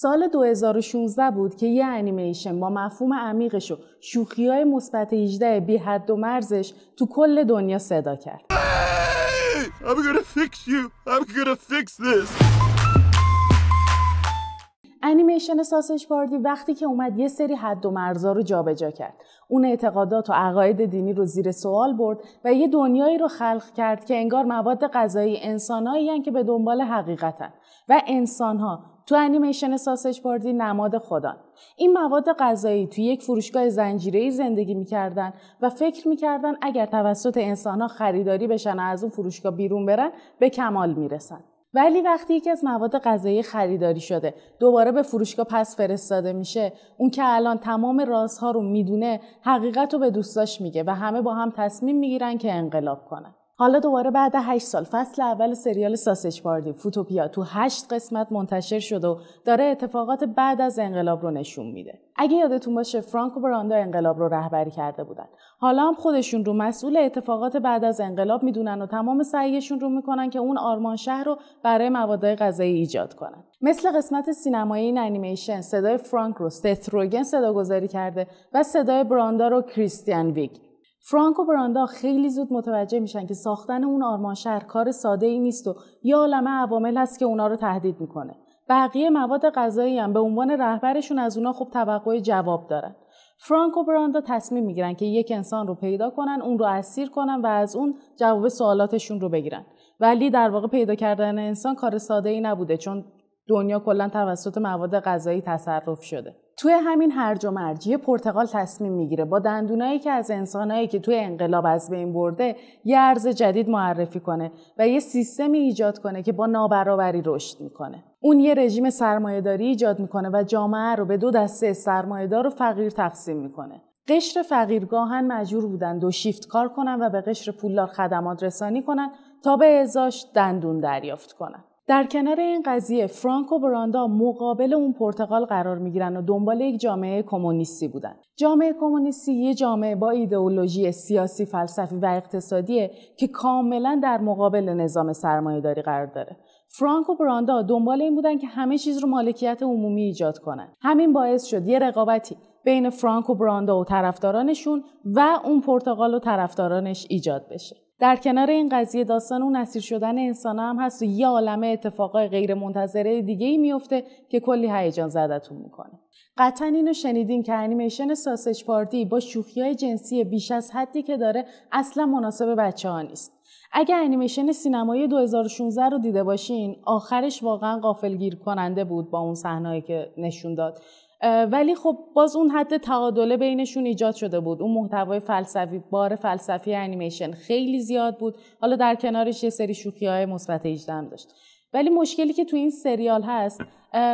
سال 2016 بود که یه انیمیشن با مفهوم عمیقش و شوخی های مثبت 18 بی حد و مرزش تو کل دنیا صدا کرد. I'm gonna fix you. I'm gonna fix this. انیمیشن ساسش پاردی وقتی که اومد یه سری حد و مرزا رو جابجا کرد اون اعتقادات و عقاید دینی رو زیر سوال برد و یه دنیایی رو خلق کرد که انگار مواد غذایی انسانایی که به دنبال حقیقتن و انسانها تو انیمیشن ساسش پارتی نماد خودان این مواد غذایی تو یک فروشگاه زنجیره‌ای زندگی میکردن و فکر میکردن اگر توسط انسانها خریداری بشن و از اون فروشگاه بیرون برن به کمال میرسن ولی وقتی یکی از مواد غذایی خریداری شده دوباره به فروشگاه پس فرستاده میشه اون که الان تمام رازها رو میدونه حقیقت رو به دوستاش میگه و همه با هم تصمیم میگیرن که انقلاب کنن حالا دوباره بعد 8 سال فصل اول سریال ساسج پاردی فوتوپیا تو هشت قسمت منتشر شده و داره اتفاقات بعد از انقلاب رو نشون میده. اگه یادتون باشه فرانک و براندا انقلاب رو رهبری کرده بودن. حالا هم خودشون رو مسئول اتفاقات بعد از انقلاب میدونن و تمام سعیشون رو میکنن که اون آرمان شهر رو برای مواد غذایی ایجاد کنن. مثل قسمت سینمایی این انیمیشن صدای فرانک رو ستروگن صداگذاری کرده و صدای براندا رو کریستیان ویگ. فرانک و براندا خیلی زود متوجه میشن که ساختن اون آرمان شهر کار ساده ای نیست و یه عالمه عوامل هست که اونا رو تهدید میکنه بقیه مواد غذایی هم به عنوان رهبرشون از اونا خوب توقع جواب دارن و براندا تصمیم میگیرن که یک انسان رو پیدا کنن اون رو اسیر کنن و از اون جواب سوالاتشون رو بگیرن ولی در واقع پیدا کردن انسان کار ساده ای نبوده چون دنیا کلا توسط مواد غذایی تصرف شده توی همین هرج و یه پرتغال تصمیم میگیره با دندونایی که از انسانایی که توی انقلاب از بین برده یه ارز جدید معرفی کنه و یه سیستمی ایجاد کنه که با نابرابری رشد میکنه اون یه رژیم سرمایهداری ایجاد میکنه و جامعه رو به دو دسته سرمایهدار و فقیر تقسیم میکنه قشر فقیر گاهن مجبور بودن دو شیفت کار کنن و به قشر پولدار خدمات رسانی کنن تا به ازاش دندون دریافت کنن در کنار این قضیه فرانکو براندا مقابل اون پرتغال قرار میگیرن و دنبال یک جامعه کمونیستی بودن جامعه کمونیستی یه جامعه با ایدئولوژی سیاسی فلسفی و اقتصادیه که کاملا در مقابل نظام سرمایهداری قرار داره فرانک و براندا دنبال این بودن که همه چیز رو مالکیت عمومی ایجاد کنن همین باعث شد یه رقابتی بین فرانک و براندا و طرفدارانشون و اون پرتغال و طرفدارانش ایجاد بشه در کنار این قضیه داستان اون اسیر شدن انسان هم هست و یه عالمه اتفاقای غیر منتظره دیگه ای میفته که کلی هیجان زدتون میکنه قطعا اینو شنیدین که انیمیشن ساسج پارتی با شوخی های جنسی بیش از حدی که داره اصلا مناسب بچه ها نیست اگه انیمیشن سینمایی 2016 رو دیده باشین آخرش واقعا قافلگیر کننده بود با اون صحنه‌ای که نشون داد ولی خب باز اون حد تعادله بینشون ایجاد شده بود اون محتوای فلسفی بار فلسفی انیمیشن خیلی زیاد بود حالا در کنارش یه سری شوخی های مثبت 18 داشت ولی مشکلی که تو این سریال هست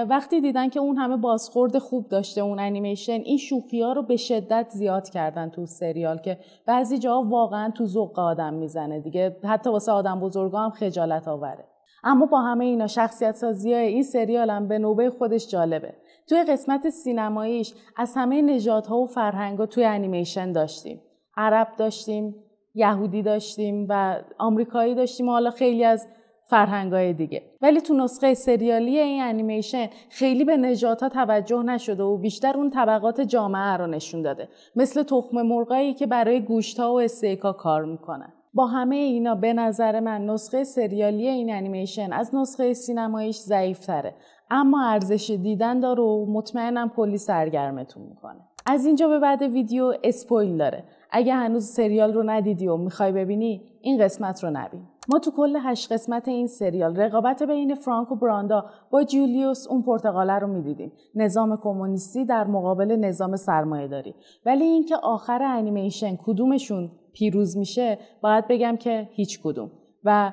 وقتی دیدن که اون همه بازخورد خوب داشته اون انیمیشن این شوخی ها رو به شدت زیاد کردن تو سریال که بعضی جا واقعا تو ذوق آدم میزنه دیگه حتی واسه آدم بزرگا هم خجالت آوره اما با همه اینا شخصیت سازی های این سریال هم به نوبه خودش جالبه توی قسمت سینماییش از همه نژادها و ها توی انیمیشن داشتیم عرب داشتیم یهودی داشتیم و آمریکایی داشتیم و حالا خیلی از فرهنگای دیگه ولی تو نسخه سریالی این انیمیشن خیلی به نژادها توجه نشده و بیشتر اون طبقات جامعه رو نشون داده مثل تخم مرغایی که برای ها و استیکا کار میکنن با همه اینا به نظر من نسخه سریالی این انیمیشن از نسخه سینماییش ضعیفتره اما ارزش دیدن داره و مطمئنم کلی سرگرمتون میکنه از اینجا به بعد ویدیو اسپویل داره اگه هنوز سریال رو ندیدی و میخوای ببینی این قسمت رو نبین ما تو کل هشت قسمت این سریال رقابت بین فرانک و براندا با جولیوس اون پرتغاله رو میدیدیم نظام کمونیستی در مقابل نظام سرمایه داری ولی اینکه آخر انیمیشن کدومشون پیروز میشه باید بگم که هیچ کدوم و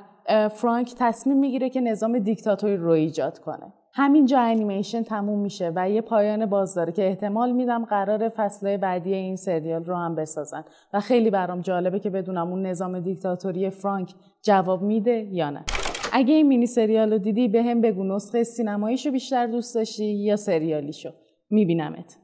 فرانک تصمیم میگیره که نظام دیکتاتوری رو ایجاد کنه همینجا انیمیشن تموم میشه و یه پایان باز داره که احتمال میدم قرار فصل بعدی این سریال رو هم بسازن و خیلی برام جالبه که بدونم اون نظام دیکتاتوری فرانک جواب میده یا نه اگه این مینی سریال رو دیدی به هم بگو نسخه سینماییشو بیشتر دوست داشتی یا سریالیشو میبینمت